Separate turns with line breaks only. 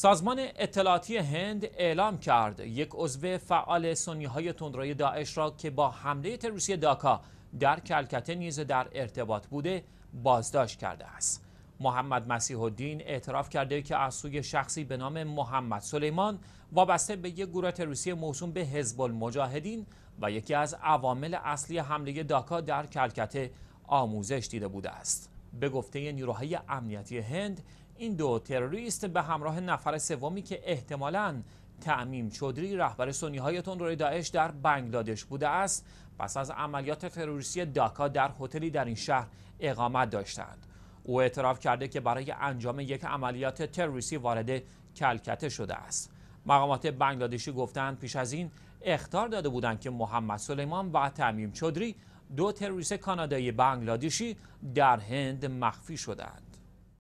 سازمان اطلاعاتی هند اعلام کرد یک عضو فعال سنی های تندروی داعش را که با حمله تروریستی داکا در کلکته نیز در ارتباط بوده بازداشت کرده است محمد مسیح الدین اعتراف کرده که از سوی شخصی به نام محمد سلیمان وابسته به یک گروه تروریستی موسوم به حزب المجاهدین و یکی از عوامل اصلی حمله داکا در کلکته آموزش دیده بوده است به گفته نیروهای امنیتی هند این دو تروریست به همراه نفر سومی که احتمالاً تعمیم چودری رهبر سنی های تندروی داعش در بنگلادش بوده است پس از عملیات تروریستی داکا در هتلی در این شهر اقامت داشتند او اعتراف کرده که برای انجام یک عملیات تروریستی وارد کلکته شده است مقامات بنگلادشی گفتند پیش از این اختار داده بودند که محمد سلیمان و تعمیم چودری دو تروریست کانادایی بنگلادشی در هند مخفی شدند